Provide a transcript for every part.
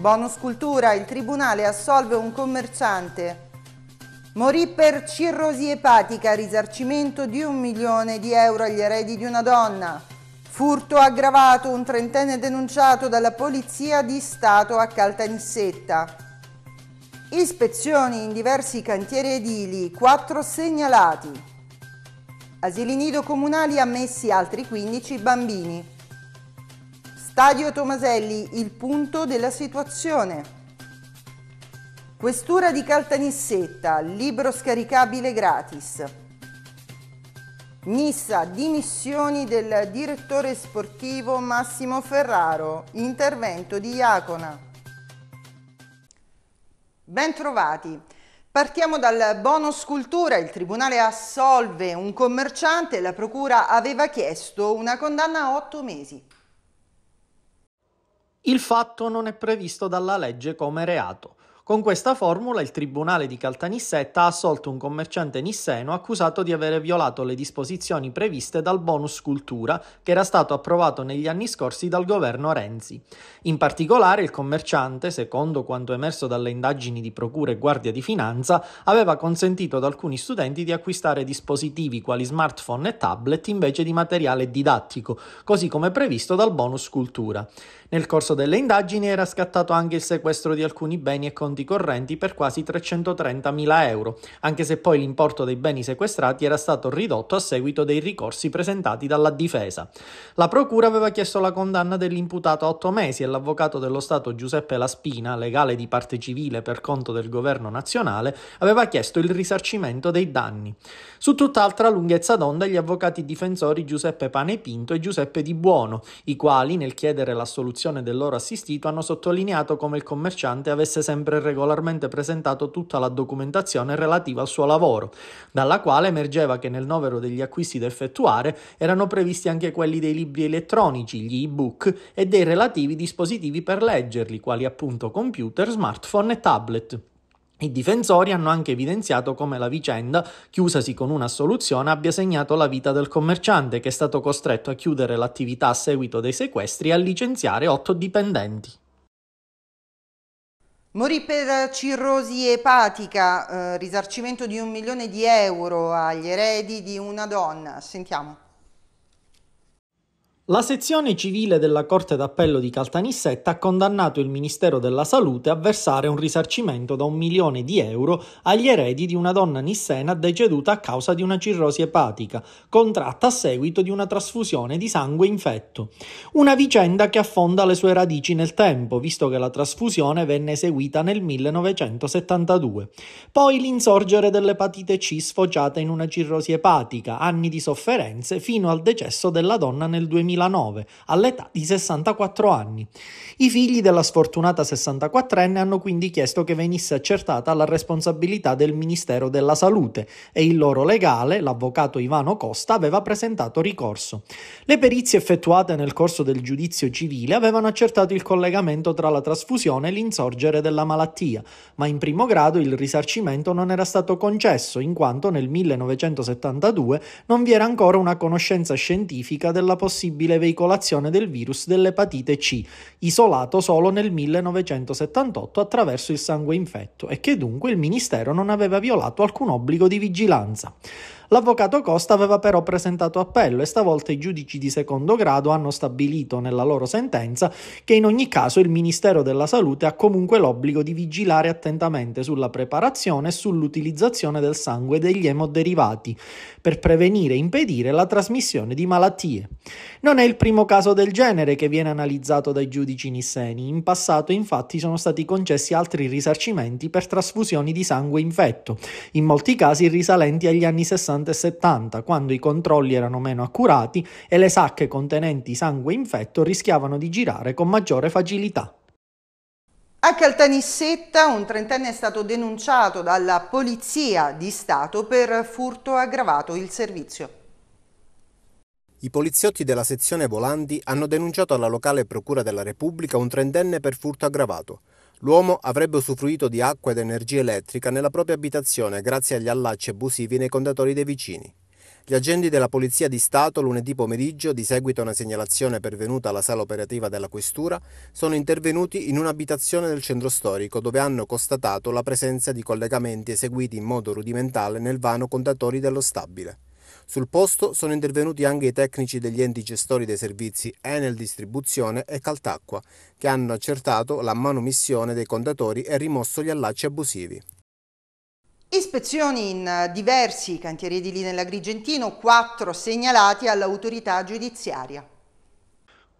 Bonus cultura, il tribunale assolve un commerciante. Morì per cirrosi epatica, risarcimento di un milione di euro agli eredi di una donna. Furto aggravato, un trentenne denunciato dalla Polizia di Stato a Caltanissetta. Ispezioni in diversi cantieri edili, quattro segnalati. Asili nido comunali ammessi altri 15 bambini. Stadio Tomaselli, il punto della situazione. Questura di Caltanissetta, libro scaricabile gratis. Nissa, dimissioni del direttore sportivo Massimo Ferraro, intervento di Iacona. Bentrovati. Partiamo dal bonus cultura. Il tribunale assolve un commerciante e la procura aveva chiesto una condanna a otto mesi il fatto non è previsto dalla legge come reato. Con questa formula il Tribunale di Caltanissetta ha assolto un commerciante nisseno accusato di aver violato le disposizioni previste dal bonus cultura che era stato approvato negli anni scorsi dal governo Renzi. In particolare il commerciante, secondo quanto emerso dalle indagini di Procura e Guardia di Finanza, aveva consentito ad alcuni studenti di acquistare dispositivi quali smartphone e tablet invece di materiale didattico, così come previsto dal bonus cultura. Nel corso delle indagini era scattato anche il sequestro di alcuni beni e conti conti correnti per quasi 330.000 euro, anche se poi l'importo dei beni sequestrati era stato ridotto a seguito dei ricorsi presentati dalla difesa. La procura aveva chiesto la condanna dell'imputato a otto mesi e l'avvocato dello Stato Giuseppe Laspina, legale di parte civile per conto del governo nazionale, aveva chiesto il risarcimento dei danni. Su tutt'altra lunghezza d'onda gli avvocati difensori Giuseppe Panepinto e Giuseppe Di Buono, i quali nel chiedere l'assoluzione del loro assistito hanno sottolineato come il commerciante avesse sempre regolarmente presentato tutta la documentazione relativa al suo lavoro, dalla quale emergeva che nel novero degli acquisti da effettuare erano previsti anche quelli dei libri elettronici, gli e-book, e dei relativi dispositivi per leggerli, quali appunto computer, smartphone e tablet. I difensori hanno anche evidenziato come la vicenda, chiusasi con una soluzione, abbia segnato la vita del commerciante che è stato costretto a chiudere l'attività a seguito dei sequestri e a licenziare otto dipendenti. Morì per cirrosi epatica, eh, risarcimento di un milione di euro agli eredi di una donna. Sentiamo. La sezione civile della Corte d'Appello di Caltanissetta ha condannato il Ministero della Salute a versare un risarcimento da un milione di euro agli eredi di una donna nissena deceduta a causa di una cirrosi epatica, contratta a seguito di una trasfusione di sangue infetto. Una vicenda che affonda le sue radici nel tempo, visto che la trasfusione venne eseguita nel 1972. Poi l'insorgere dell'epatite C sfociata in una cirrosi epatica, anni di sofferenze fino al decesso della donna nel 2000. 2009, all'età di 64 anni. I figli della sfortunata 64enne hanno quindi chiesto che venisse accertata la responsabilità del Ministero della Salute e il loro legale, l'avvocato Ivano Costa, aveva presentato ricorso. Le perizie effettuate nel corso del giudizio civile avevano accertato il collegamento tra la trasfusione e l'insorgere della malattia, ma in primo grado il risarcimento non era stato concesso in quanto nel 1972 non vi era ancora una conoscenza scientifica della possibile possibile veicolazione del virus dell'epatite C, isolato solo nel 1978 attraverso il sangue infetto e che dunque il Ministero non aveva violato alcun obbligo di vigilanza. L'avvocato Costa aveva però presentato appello e stavolta i giudici di secondo grado hanno stabilito nella loro sentenza che in ogni caso il Ministero della Salute ha comunque l'obbligo di vigilare attentamente sulla preparazione e sull'utilizzazione del sangue e degli emoderivati per prevenire e impedire la trasmissione di malattie. Non è il primo caso del genere che viene analizzato dai giudici nisseni. In passato, infatti, sono stati concessi altri risarcimenti per trasfusioni di sangue infetto, in molti casi risalenti agli anni 60 60 e 70, quando i controlli erano meno accurati e le sacche contenenti sangue infetto rischiavano di girare con maggiore facilità. A Caltanissetta un trentenne è stato denunciato dalla Polizia di Stato per furto aggravato il servizio. I poliziotti della sezione Volandi hanno denunciato alla locale Procura della Repubblica un trentenne per furto aggravato. L'uomo avrebbe usufruito di acqua ed energia elettrica nella propria abitazione grazie agli allacci abusivi nei condatori dei vicini. Gli agenti della Polizia di Stato lunedì pomeriggio, di seguito a una segnalazione pervenuta alla sala operativa della Questura, sono intervenuti in un'abitazione del centro storico dove hanno constatato la presenza di collegamenti eseguiti in modo rudimentale nel vano contatori dello stabile. Sul posto sono intervenuti anche i tecnici degli enti gestori dei servizi Enel Distribuzione e Caltacqua, che hanno accertato la manomissione dei contatori e rimosso gli allacci abusivi. Ispezioni in diversi cantieri edili nell'Agrigentino, quattro segnalati all'autorità giudiziaria.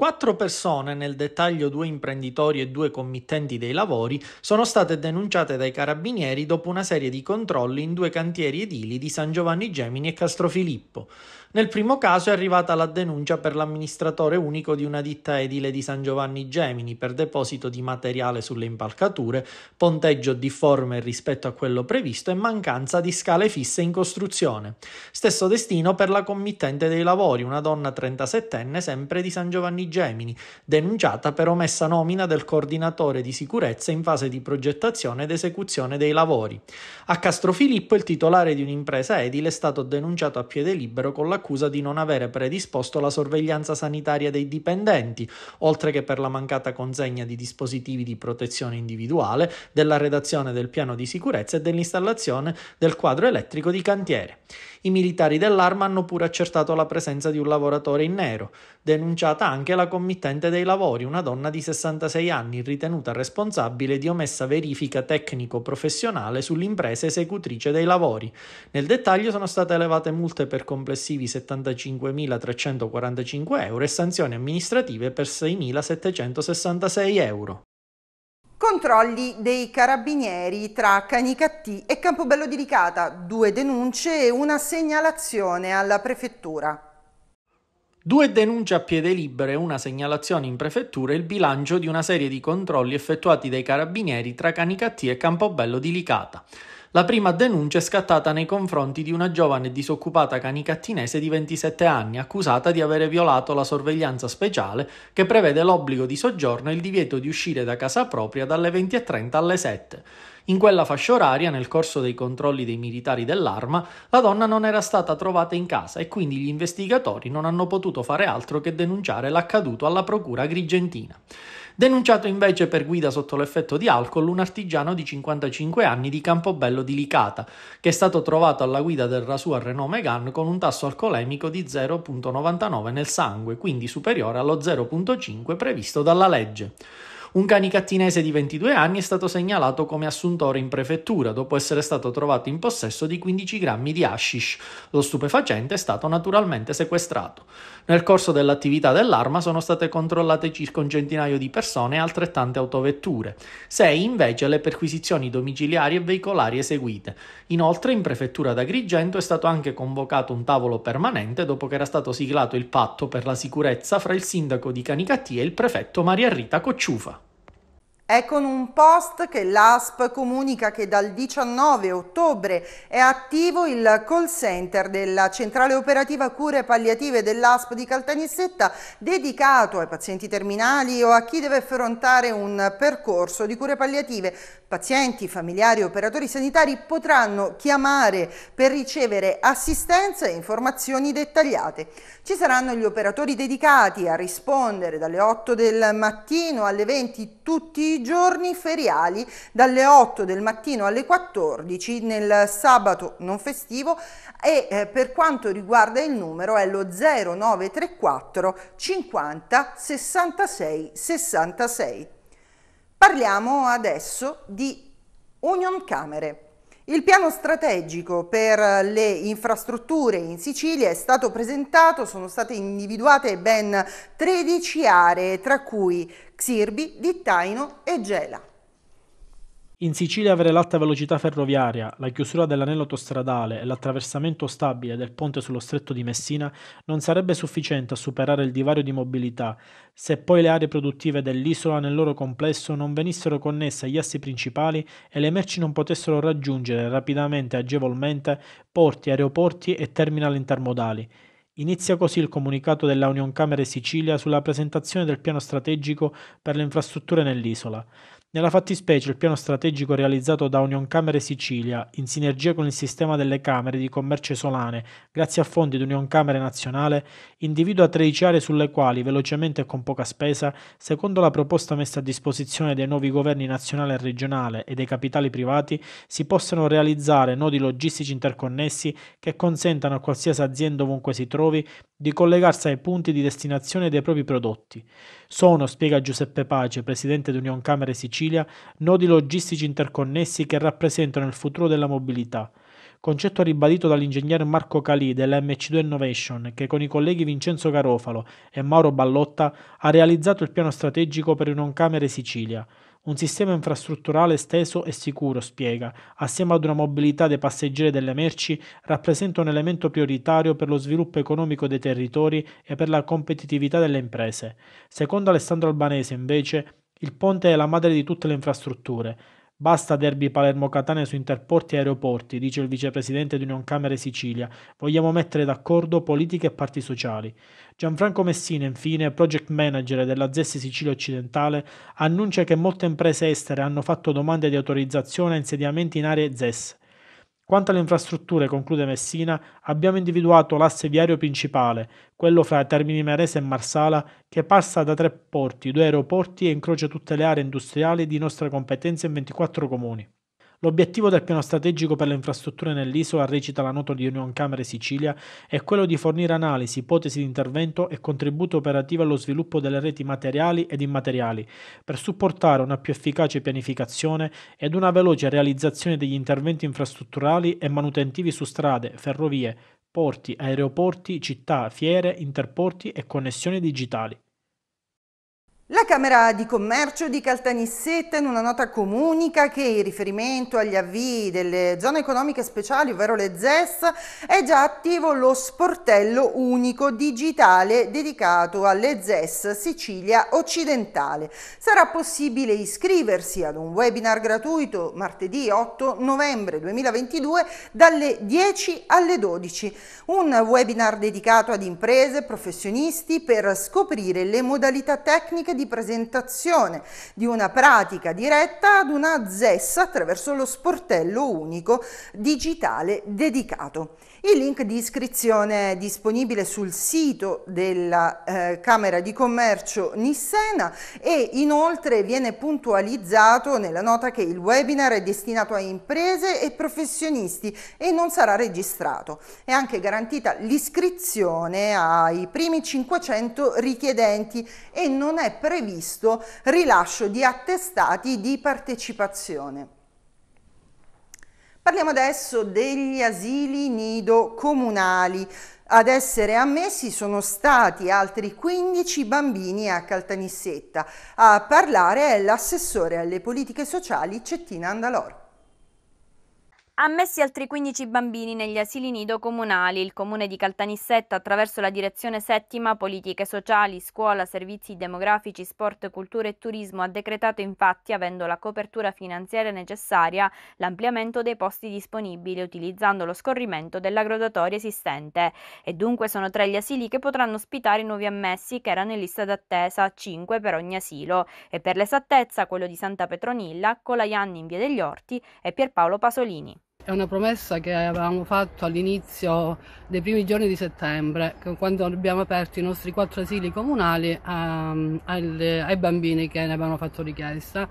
Quattro persone, nel dettaglio due imprenditori e due committenti dei lavori, sono state denunciate dai carabinieri dopo una serie di controlli in due cantieri edili di San Giovanni Gemini e Castrofilippo. Nel primo caso è arrivata la denuncia per l'amministratore unico di una ditta edile di San Giovanni Gemini per deposito di materiale sulle impalcature, ponteggio difforme rispetto a quello previsto e mancanza di scale fisse in costruzione. Stesso destino per la committente dei lavori, una donna 37enne sempre di San Giovanni Gemini. Gemini, denunciata per omessa nomina del coordinatore di sicurezza in fase di progettazione ed esecuzione dei lavori. A Castrofilippo il titolare di un'impresa edile è stato denunciato a piede libero con l'accusa di non avere predisposto la sorveglianza sanitaria dei dipendenti, oltre che per la mancata consegna di dispositivi di protezione individuale, della redazione del piano di sicurezza e dell'installazione del quadro elettrico di cantiere. I militari dell'arma hanno pure accertato la presenza di un lavoratore in nero, denunciata anche la committente dei lavori, una donna di 66 anni ritenuta responsabile di omessa verifica tecnico-professionale sull'impresa esecutrice dei lavori. Nel dettaglio sono state elevate multe per complessivi 75.345 euro e sanzioni amministrative per 6.766 euro. Controlli dei carabinieri tra Canicattì e Campobello di Licata, due denunce e una segnalazione alla prefettura. Due denunce a piede libero e una segnalazione in prefettura è il bilancio di una serie di controlli effettuati dai carabinieri tra Canicattì e Campobello di Licata. La prima denuncia è scattata nei confronti di una giovane disoccupata canicattinese di 27 anni, accusata di avere violato la sorveglianza speciale che prevede l'obbligo di soggiorno e il divieto di uscire da casa propria dalle 20.30 alle 7. In quella fascia oraria, nel corso dei controlli dei militari dell'arma, la donna non era stata trovata in casa e quindi gli investigatori non hanno potuto fare altro che denunciare l'accaduto alla procura grigentina. Denunciato invece per guida sotto l'effetto di alcol un artigiano di 55 anni di Campobello di Licata, che è stato trovato alla guida del Rasua Renault Megane con un tasso alcolemico di 0.99 nel sangue, quindi superiore allo 0.5 previsto dalla legge. Un canicattinese di 22 anni è stato segnalato come assuntore in prefettura dopo essere stato trovato in possesso di 15 grammi di hashish. Lo stupefacente è stato naturalmente sequestrato. Nel corso dell'attività dell'arma sono state controllate circa un centinaio di persone e altrettante autovetture. Sei invece le perquisizioni domiciliari e veicolari eseguite. Inoltre in prefettura d'Agrigento è stato anche convocato un tavolo permanente dopo che era stato siglato il patto per la sicurezza fra il sindaco di Canicattì e il prefetto Maria Rita Cocciufa. È con un post che l'ASP comunica che dal 19 ottobre è attivo il call center della centrale operativa cure palliative dell'ASP di Caltanissetta dedicato ai pazienti terminali o a chi deve affrontare un percorso di cure palliative. Pazienti, familiari e operatori sanitari potranno chiamare per ricevere assistenza e informazioni dettagliate. Ci saranno gli operatori dedicati a rispondere dalle 8 del mattino alle 20 tutti i giorni feriali dalle 8 del mattino alle 14 nel sabato non festivo e eh, per quanto riguarda il numero è lo 0934 50 66 66. Parliamo adesso di Union Camere. Il piano strategico per le infrastrutture in Sicilia è stato presentato, sono state individuate ben 13 aree, tra cui Xirbi, Dittaino e Gela. In Sicilia avere l'alta velocità ferroviaria, la chiusura dell'anello autostradale e l'attraversamento stabile del ponte sullo stretto di Messina non sarebbe sufficiente a superare il divario di mobilità se poi le aree produttive dell'isola nel loro complesso non venissero connesse agli assi principali e le merci non potessero raggiungere rapidamente e agevolmente porti, aeroporti e terminal intermodali. Inizia così il comunicato della Union Camere Sicilia sulla presentazione del piano strategico per le infrastrutture nell'isola. Nella fattispecie il piano strategico realizzato da Union Camere Sicilia, in sinergia con il sistema delle Camere di Commercio Solane, grazie a fondi di Union Camere Nazionale, individua 13 aree sulle quali, velocemente e con poca spesa, secondo la proposta messa a disposizione dei nuovi governi nazionale e regionale e dei capitali privati, si possano realizzare nodi logistici interconnessi che consentano a qualsiasi azienda ovunque si trovi di collegarsi ai punti di destinazione dei propri prodotti. Sono, spiega Giuseppe Pace, presidente di Union Camere Sicilia, Sicilia nodi logistici interconnessi che rappresentano il futuro della mobilità. Concetto ribadito dall'ingegnere Marco Calì della MC2 Innovation, che con i colleghi Vincenzo Garofalo e Mauro Ballotta ha realizzato il piano strategico per Unoncamere Sicilia. Un sistema infrastrutturale esteso e sicuro, spiega, assieme ad una mobilità dei passeggeri e delle merci, rappresenta un elemento prioritario per lo sviluppo economico dei territori e per la competitività delle imprese. Secondo Alessandro Albanese, invece, il ponte è la madre di tutte le infrastrutture. Basta derby Palermo-Catania su interporti e aeroporti, dice il vicepresidente di Union Camere Sicilia. Vogliamo mettere d'accordo politiche e parti sociali. Gianfranco Messina, infine, project manager della ZES Sicilia Occidentale, annuncia che molte imprese estere hanno fatto domande di autorizzazione a insediamenti in aree ZES. Quanto alle infrastrutture, conclude Messina, abbiamo individuato l'asse viario principale, quello fra Termini Merese e Marsala, che passa da tre porti, due aeroporti e incrocia tutte le aree industriali di nostra competenza in 24 comuni. L'obiettivo del piano strategico per le infrastrutture nell'isola, recita la nota di Union Camere Sicilia, è quello di fornire analisi, ipotesi di intervento e contributo operativo allo sviluppo delle reti materiali ed immateriali, per supportare una più efficace pianificazione ed una veloce realizzazione degli interventi infrastrutturali e manutentivi su strade, ferrovie, porti, aeroporti, città, fiere, interporti e connessioni digitali. La Camera di Commercio di Caltanissetta in una nota comunica che in riferimento agli avvii delle zone economiche speciali, ovvero le ZES, è già attivo lo sportello unico digitale dedicato alle ZES Sicilia Occidentale. Sarà possibile iscriversi ad un webinar gratuito martedì 8 novembre 2022 dalle 10 alle 12. Un webinar dedicato ad imprese, professionisti per scoprire le modalità tecniche di di presentazione di una pratica diretta ad una ZES attraverso lo sportello unico digitale dedicato. Il link di iscrizione è disponibile sul sito della eh, Camera di Commercio Nissena e inoltre viene puntualizzato nella nota che il webinar è destinato a imprese e professionisti e non sarà registrato. È anche garantita l'iscrizione ai primi 500 richiedenti e non è per previsto rilascio di attestati di partecipazione. Parliamo adesso degli asili nido comunali. Ad essere ammessi sono stati altri 15 bambini a Caltanissetta. A parlare è l'assessore alle politiche sociali Cettina Andalor. Ammessi altri 15 bambini negli asili nido comunali. Il comune di Caltanissetta, attraverso la direzione settima Politiche sociali, scuola, servizi demografici, sport, cultura e turismo, ha decretato infatti, avendo la copertura finanziaria necessaria, l'ampliamento dei posti disponibili utilizzando lo scorrimento della graduatoria esistente. E dunque sono tre gli asili che potranno ospitare i nuovi ammessi che erano in lista d'attesa, 5 per ogni asilo. E per l'esattezza quello di Santa Petronilla, Colaianni in via degli Orti e Pierpaolo Pasolini. È una promessa che avevamo fatto all'inizio dei primi giorni di settembre, quando abbiamo aperto i nostri quattro asili comunali a, ehm, alle, ai bambini che ne avevano fatto richiesta.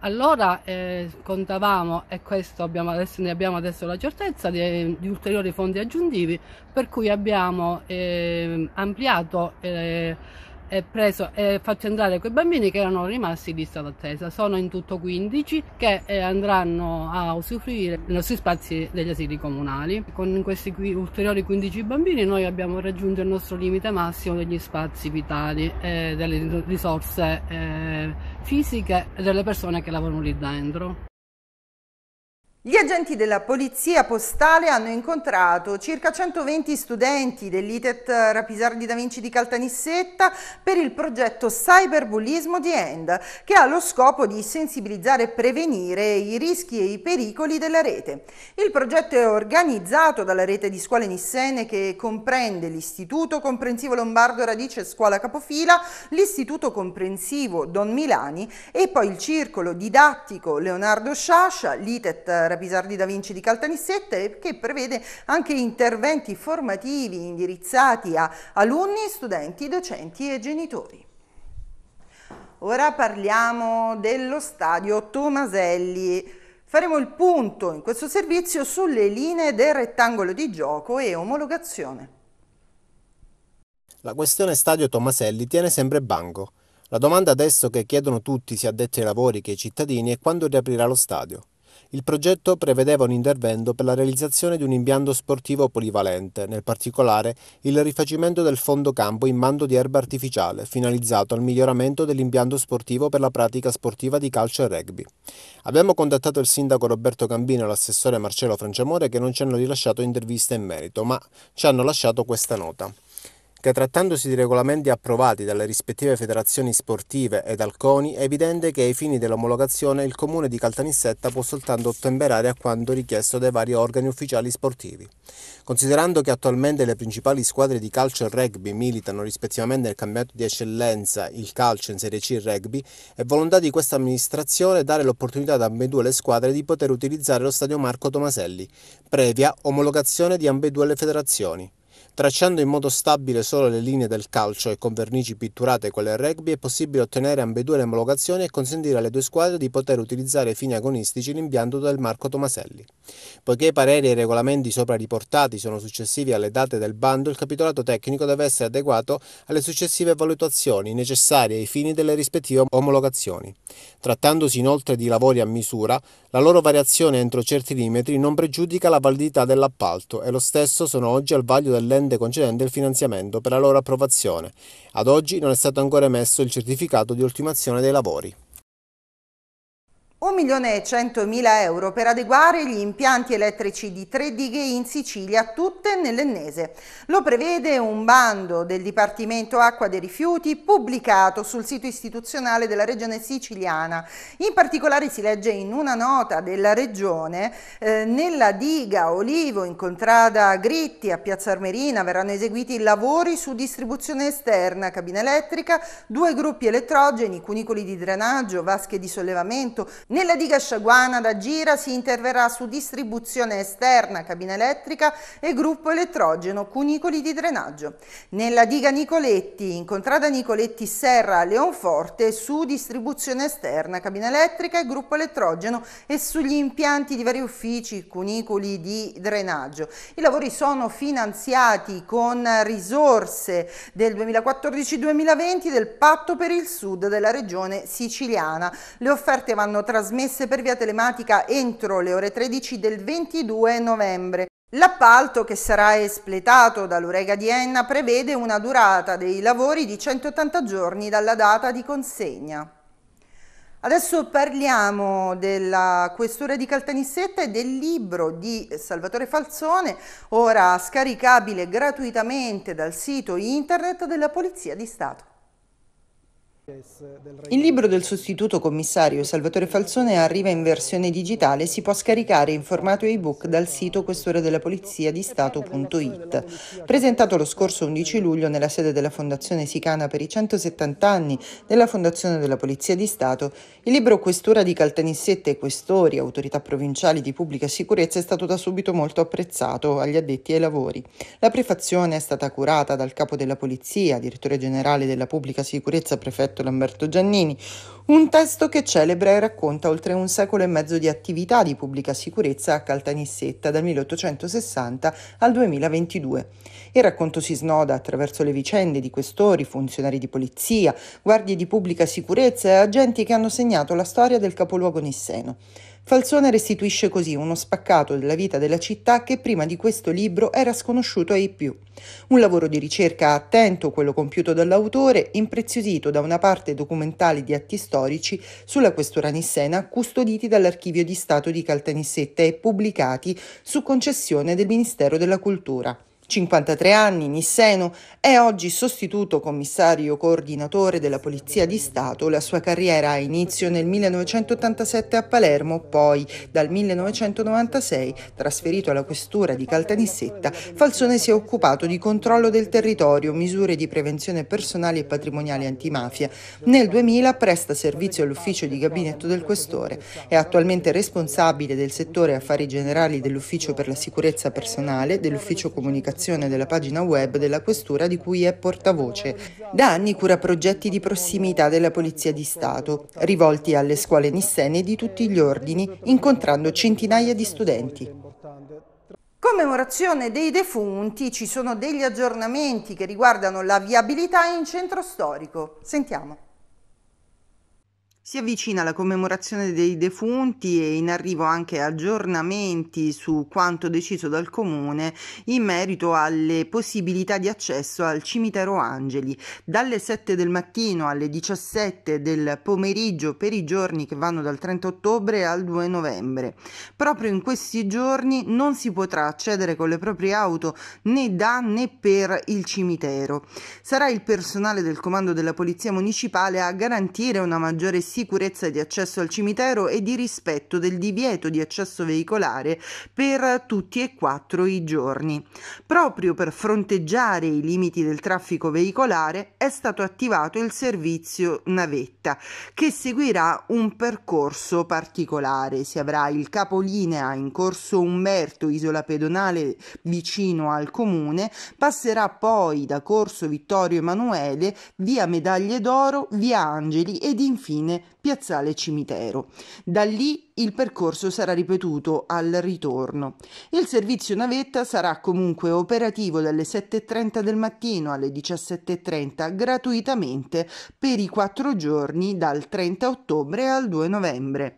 Allora eh, contavamo, e questo abbiamo, adesso, ne abbiamo adesso la certezza, di, di, ulteriori fondi aggiuntivi, per cui abbiamo eh, ampliato eh, e, preso, e fatto entrare quei bambini che erano rimasti in lista d'attesa. Sono in tutto 15 che eh, andranno a usufruire dei nostri spazi degli asili comunali. Con questi qui, ulteriori 15 bambini noi abbiamo raggiunto il nostro limite massimo degli spazi vitali e eh, delle risorse eh, fisiche delle persone che lavorano lì dentro. Gli agenti della Polizia Postale hanno incontrato circa 120 studenti dell'ITET Rapisardi da Vinci di Caltanissetta per il progetto Cyberbullismo di End, che ha lo scopo di sensibilizzare e prevenire i rischi e i pericoli della rete. Il progetto è organizzato dalla rete di scuole nissene che comprende l'Istituto Comprensivo Lombardo Radice Scuola Capofila, l'Istituto Comprensivo Don Milani e poi il Circolo Didattico Leonardo Sciascia, l'ITET Pisardi da Vinci di Caltanissette eh, che prevede anche interventi formativi indirizzati a alunni, studenti, docenti e genitori. Ora parliamo dello stadio Tomaselli. Faremo il punto in questo servizio sulle linee del rettangolo di gioco e omologazione. La questione stadio Tomaselli tiene sempre banco. La domanda adesso che chiedono tutti, sia addetti ai lavori che ai cittadini, è quando riaprirà lo stadio. Il progetto prevedeva un intervento per la realizzazione di un impianto sportivo polivalente, nel particolare il rifacimento del fondo campo in mando di erba artificiale, finalizzato al miglioramento dell'impianto sportivo per la pratica sportiva di calcio e rugby. Abbiamo contattato il sindaco Roberto Cambino e l'assessore Marcello Franciamore che non ci hanno rilasciato interviste in merito, ma ci hanno lasciato questa nota che trattandosi di regolamenti approvati dalle rispettive federazioni sportive e dal CONI è evidente che ai fini dell'omologazione il comune di Caltanissetta può soltanto ottemperare a quanto richiesto dai vari organi ufficiali sportivi. Considerando che attualmente le principali squadre di calcio e rugby militano rispettivamente nel campionato di eccellenza il calcio in Serie C e rugby, è volontà di questa amministrazione dare l'opportunità ad ambedue le squadre di poter utilizzare lo stadio Marco Tomaselli, previa omologazione di ambedue le federazioni. Tracciando in modo stabile solo le linee del calcio e con vernici pitturate quelle del rugby è possibile ottenere ambedue le omologazioni e consentire alle due squadre di poter utilizzare ai fini agonistici l'impianto del Marco Tomaselli. Poiché i pareri e i regolamenti sopra riportati sono successivi alle date del bando, il capitolato tecnico deve essere adeguato alle successive valutazioni necessarie ai fini delle rispettive omologazioni. Trattandosi inoltre di lavori a misura, la loro variazione entro certi limiti non pregiudica la validità dell'appalto e lo stesso sono oggi al vaglio dell'ente ente concedente il finanziamento per la loro approvazione. Ad oggi non è stato ancora emesso il certificato di ultimazione dei lavori. 1.100.000 euro per adeguare gli impianti elettrici di Tre Dighe in Sicilia, tutte nell'ennese. Lo prevede un bando del Dipartimento Acqua dei Rifiuti pubblicato sul sito istituzionale della Regione siciliana. In particolare si legge in una nota della Regione, eh, nella diga Olivo in contrada Gritti a Piazza Armerina verranno eseguiti lavori su distribuzione esterna, cabina elettrica, due gruppi elettrogeni, cunicoli di drenaggio, vasche di sollevamento, nella diga sciaguana da Gira si interverrà su distribuzione esterna, cabina elettrica e gruppo elettrogeno, cunicoli di drenaggio. Nella diga Nicoletti, in contrada Nicoletti Serra Leonforte, su distribuzione esterna, cabina elettrica e gruppo elettrogeno e sugli impianti di vari uffici, cunicoli di drenaggio. I lavori sono finanziati con risorse del 2014-2020 del Patto per il Sud della Regione Siciliana. Le offerte vanno trasmesse trasmesse per via telematica entro le ore 13 del 22 novembre. L'appalto, che sarà espletato dall'Urega di Enna, prevede una durata dei lavori di 180 giorni dalla data di consegna. Adesso parliamo della questura di Caltanissetta e del libro di Salvatore Falzone, ora scaricabile gratuitamente dal sito internet della Polizia di Stato. Il libro del sostituto commissario Salvatore Falzone arriva in versione digitale e si può scaricare in formato ebook dal sito questore della polizia di stato.it. Presentato lo scorso 11 luglio nella sede della Fondazione Sicana per i 170 anni della Fondazione della Polizia di Stato, il libro Questura di Caltanissette Questori, autorità provinciali di pubblica sicurezza è stato da subito molto apprezzato agli addetti ai lavori. La prefazione è stata curata dal capo della polizia, direttore generale della pubblica sicurezza prefetto Roberto Lamberto Giannini, un testo che celebra e racconta oltre un secolo e mezzo di attività di pubblica sicurezza a Caltanissetta dal 1860 al 2022. Il racconto si snoda attraverso le vicende di questori, funzionari di polizia, guardie di pubblica sicurezza e agenti che hanno segnato la storia del capoluogo nisseno. Falsone restituisce così uno spaccato della vita della città che prima di questo libro era sconosciuto ai più. Un lavoro di ricerca attento, quello compiuto dall'autore, impreziosito da una parte documentale di atti storici sulla questura nissena custoditi dall'Archivio di Stato di Caltanissetta e pubblicati su concessione del Ministero della Cultura. 53 anni, Nisseno, è oggi sostituto commissario coordinatore della Polizia di Stato. La sua carriera ha inizio nel 1987 a Palermo, poi dal 1996, trasferito alla questura di Caltanissetta, Falzone si è occupato di controllo del territorio, misure di prevenzione personali e patrimoniali antimafia. Nel 2000 presta servizio all'ufficio di gabinetto del questore. È attualmente responsabile del settore affari generali dell'ufficio per la sicurezza personale, dell'ufficio comunicazione redazione della pagina web della Questura di cui è portavoce. Da anni cura progetti di prossimità della Polizia di Stato, rivolti alle scuole nissene di tutti gli ordini, incontrando centinaia di studenti. Commemorazione dei defunti, ci sono degli aggiornamenti che riguardano la viabilità in centro storico. Sentiamo. Si avvicina la commemorazione dei defunti e in arrivo anche aggiornamenti su quanto deciso dal comune in merito alle possibilità di accesso al cimitero Angeli. Dalle 7 del mattino alle 17 del pomeriggio per i giorni che vanno dal 30 ottobre al 2 novembre. Proprio in questi giorni non si potrà accedere con le proprie auto né da né per il cimitero. Sarà il personale del comando della Polizia Municipale a garantire una maggiore sicurezza sicurezza di accesso al cimitero e di rispetto del divieto di accesso veicolare per tutti e quattro i giorni. Proprio per fronteggiare i limiti del traffico veicolare è stato attivato il servizio navetta che seguirà un percorso particolare. Si avrà il capolinea in corso Umberto, isola pedonale vicino al comune, passerà poi da corso Vittorio Emanuele via Medaglie d'Oro, via Angeli ed infine piazzale cimitero. Da lì il percorso sarà ripetuto al ritorno. Il servizio navetta sarà comunque operativo dalle 7.30 del mattino alle 17.30 gratuitamente per i quattro giorni dal 30 ottobre al 2 novembre.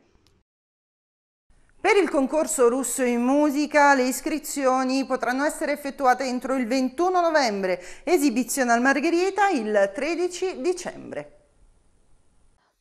Per il concorso russo in musica le iscrizioni potranno essere effettuate entro il 21 novembre, esibizione al Margherita il 13 dicembre.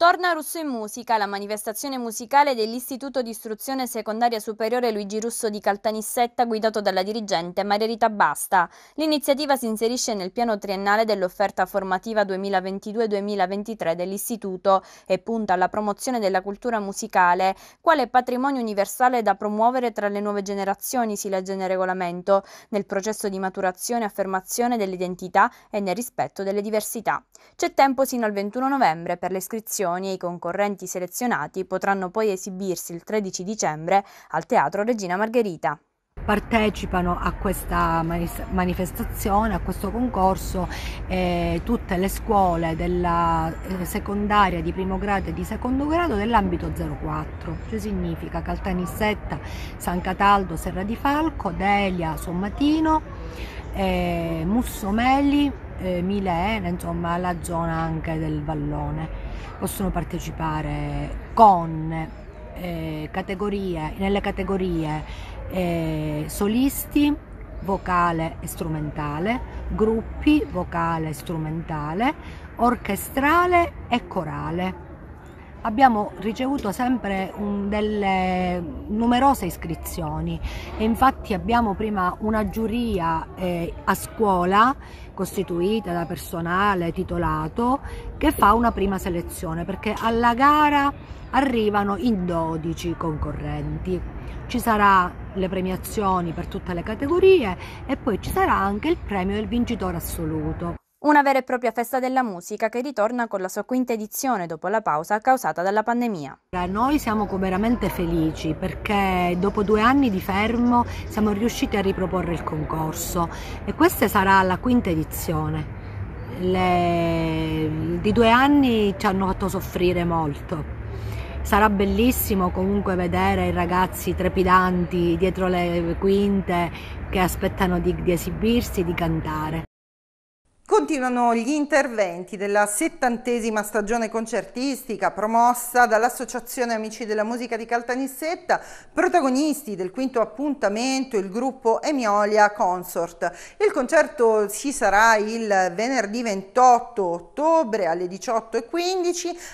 Torna Russo in Musica, la manifestazione musicale dell'Istituto di Istruzione Secondaria Superiore Luigi Russo di Caltanissetta guidato dalla dirigente Maria Rita Basta. L'iniziativa si inserisce nel piano triennale dell'offerta formativa 2022-2023 dell'Istituto e punta alla promozione della cultura musicale, quale patrimonio universale da promuovere tra le nuove generazioni, si legge nel regolamento, nel processo di maturazione e affermazione dell'identità e nel rispetto delle diversità. C'è tempo sino al 21 novembre per l'iscrizione canzoni e i concorrenti selezionati potranno poi esibirsi il 13 dicembre al Teatro Regina Margherita partecipano a questa manifestazione, a questo concorso, eh, tutte le scuole della eh, secondaria di primo grado e di secondo grado dell'ambito 04, cioè significa Caltanissetta, San Cataldo, Serra di Falco, Delia, Sommatino, eh, Mussomelli, eh, Milena, insomma la zona anche del Vallone. Possono partecipare con eh, categorie, nelle categorie eh, solisti, vocale e strumentale, gruppi, vocale e strumentale, orchestrale e corale abbiamo ricevuto sempre un, delle numerose iscrizioni e infatti abbiamo prima una giuria eh, a scuola costituita da personale titolato che fa una prima selezione perché alla gara arrivano i 12 concorrenti. Ci saranno le premiazioni per tutte le categorie e poi ci sarà anche il premio del vincitore assoluto. Una vera e propria festa della musica che ritorna con la sua quinta edizione dopo la pausa causata dalla pandemia. Noi siamo veramente felici perché dopo due anni di fermo siamo riusciti a riproporre il concorso e questa sarà la quinta edizione. Le... Di due anni ci hanno fatto soffrire molto. Sarà bellissimo comunque vedere i ragazzi trepidanti dietro le quinte che aspettano di, di esibirsi, di cantare. Continuano gli interventi della settantesima stagione concertistica promossa dall'Associazione Amici della Musica di Caltanissetta, protagonisti del quinto appuntamento il gruppo Emiolia Consort. Il concerto ci sarà il venerdì 28 ottobre alle 18.15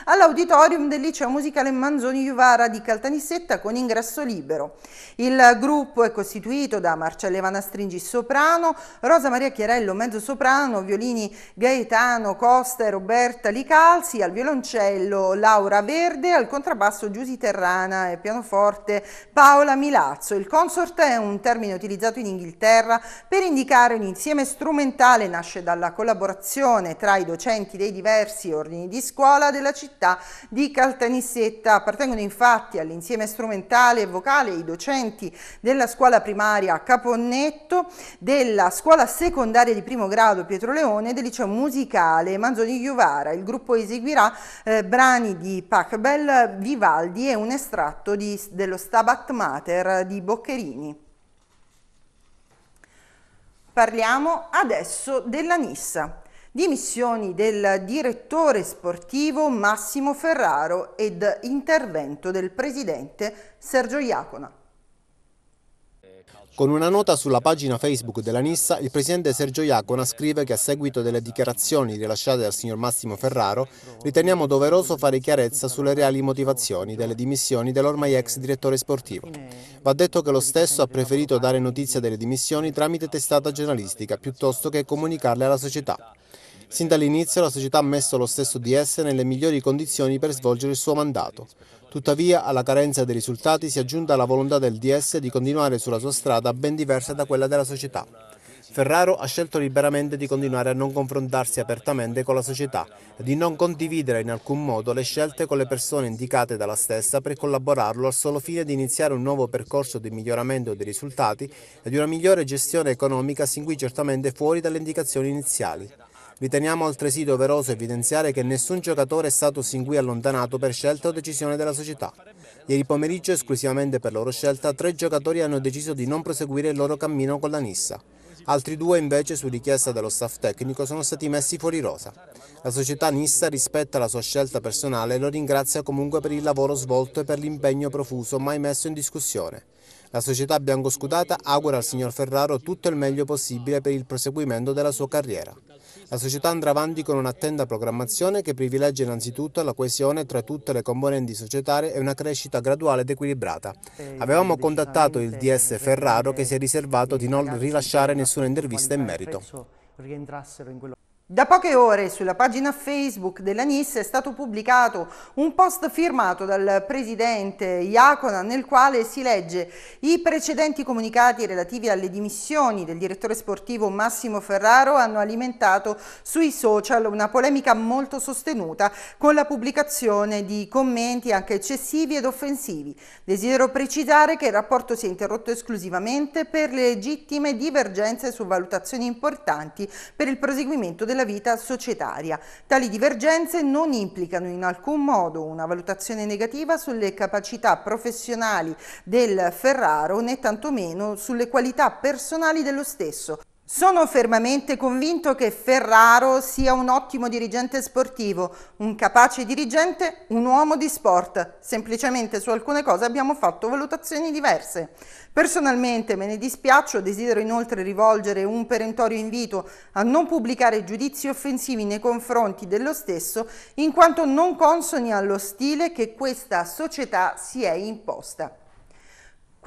all'auditorium del Liceo Musicale Manzoni Juvara di Caltanissetta con ingresso libero. Il gruppo è costituito da Marcella Evana Stringi soprano, Rosa Maria Chiarello mezzo soprano, violino Paolini, Gaetano Costa e Roberta Licalzi, al violoncello Laura Verde, al contrabbasso Giusy Terrana e pianoforte Paola Milazzo. Il consort è un termine utilizzato in Inghilterra per indicare un insieme strumentale, nasce dalla collaborazione tra i docenti dei diversi ordini di scuola della città di Caltanissetta. Appartengono infatti all'insieme strumentale e vocale i docenti della scuola primaria Caponnetto, della scuola secondaria di primo grado Pietro Leone Leone del liceo musicale Manzoni Giovara. Il gruppo eseguirà eh, brani di Pachbel, Vivaldi e un estratto di, dello Stabat Mater di Boccherini. Parliamo adesso della Nissa. Dimissioni del direttore sportivo Massimo Ferraro ed intervento del presidente Sergio Iacona. Con una nota sulla pagina Facebook della Nissa, il presidente Sergio Iacona scrive che a seguito delle dichiarazioni rilasciate dal signor Massimo Ferraro, riteniamo doveroso fare chiarezza sulle reali motivazioni delle dimissioni dell'ormai ex direttore sportivo. Va detto che lo stesso ha preferito dare notizia delle dimissioni tramite testata giornalistica piuttosto che comunicarle alla società. Sin dall'inizio la società ha messo lo stesso DS nelle migliori condizioni per svolgere il suo mandato. Tuttavia alla carenza dei risultati si è aggiunta la volontà del DS di continuare sulla sua strada ben diversa da quella della società. Ferraro ha scelto liberamente di continuare a non confrontarsi apertamente con la società e di non condividere in alcun modo le scelte con le persone indicate dalla stessa per collaborarlo al solo fine di iniziare un nuovo percorso di miglioramento dei risultati e di una migliore gestione economica sin qui certamente fuori dalle indicazioni iniziali. Riteniamo altresì doveroso evidenziare che nessun giocatore è stato sin qui allontanato per scelta o decisione della società. Ieri pomeriggio, esclusivamente per loro scelta, tre giocatori hanno deciso di non proseguire il loro cammino con la Nissa. Altri due invece, su richiesta dello staff tecnico, sono stati messi fuori rosa. La società Nissa rispetta la sua scelta personale e lo ringrazia comunque per il lavoro svolto e per l'impegno profuso mai messo in discussione. La società biancoscudata augura al signor Ferraro tutto il meglio possibile per il proseguimento della sua carriera. La società andrà avanti con un'attenta programmazione che privilegia innanzitutto la coesione tra tutte le componenti societarie e una crescita graduale ed equilibrata. Eh, Avevamo contattato il DS Ferraro che si è riservato di non rilasciare nessuna intervista in merito. Da poche ore sulla pagina Facebook della NIS è stato pubblicato un post firmato dal presidente Iacona nel quale si legge i precedenti comunicati relativi alle dimissioni del direttore sportivo Massimo Ferraro hanno alimentato sui social una polemica molto sostenuta con la pubblicazione di commenti anche eccessivi ed offensivi. Desidero precisare che il rapporto si è interrotto esclusivamente per le legittime divergenze su valutazioni importanti per il proseguimento della della vita societaria. Tali divergenze non implicano in alcun modo una valutazione negativa sulle capacità professionali del Ferraro né tantomeno sulle qualità personali dello stesso. Sono fermamente convinto che Ferraro sia un ottimo dirigente sportivo, un capace dirigente, un uomo di sport. Semplicemente su alcune cose abbiamo fatto valutazioni diverse. Personalmente me ne dispiaccio, desidero inoltre rivolgere un perentorio invito a non pubblicare giudizi offensivi nei confronti dello stesso, in quanto non consoni allo stile che questa società si è imposta.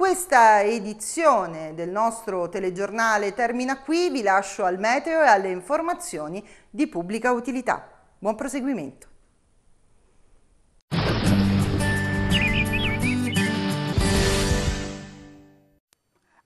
Questa edizione del nostro telegiornale termina qui, vi lascio al meteo e alle informazioni di pubblica utilità. Buon proseguimento.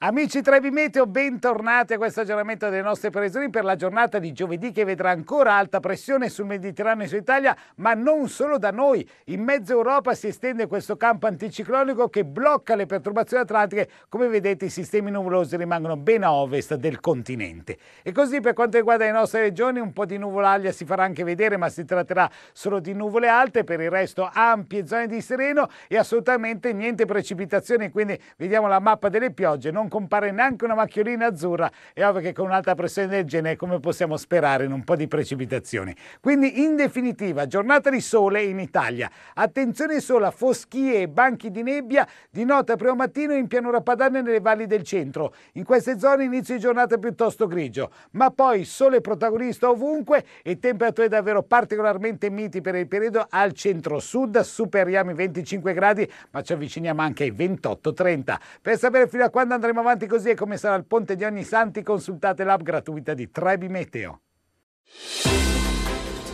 Amici Trevi Meteo, bentornati a questo aggiornamento delle nostre previsioni per la giornata di giovedì che vedrà ancora alta pressione sul Mediterraneo e su Italia, ma non solo da noi. In mezzo Europa si estende questo campo anticiclonico che blocca le perturbazioni atlantiche. Come vedete i sistemi nuvolosi rimangono ben a ovest del continente. E così per quanto riguarda le nostre regioni un po' di nuvolaglia si farà anche vedere, ma si tratterà solo di nuvole alte, per il resto ampie zone di sereno e assolutamente niente precipitazioni, quindi vediamo la mappa delle piogge. Non compare neanche una macchiolina azzurra, è ovvio che con un'alta pressione del genere come possiamo sperare in un po' di precipitazioni. Quindi in definitiva giornata di sole in Italia, attenzione solo a foschie e banchi di nebbia di notte a primo mattino in pianura padana e nelle valli del centro, in queste zone inizio di giornata piuttosto grigio, ma poi sole protagonista ovunque e temperature davvero particolarmente miti per il periodo al centro-sud, superiamo i 25 gradi ma ci avviciniamo anche ai 28-30. Per sapere fino a quando andremo avanti avanti così e come sarà il ponte di ogni santi, consultate l'app gratuita di Trebi Meteo.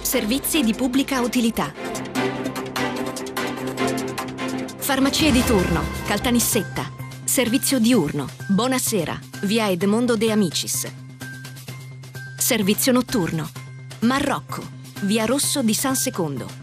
Servizi di pubblica utilità. Farmacie di turno, Caltanissetta. Servizio diurno, Buonasera, via Edmondo De Amicis. Servizio notturno, Marrocco, via Rosso di San Secondo.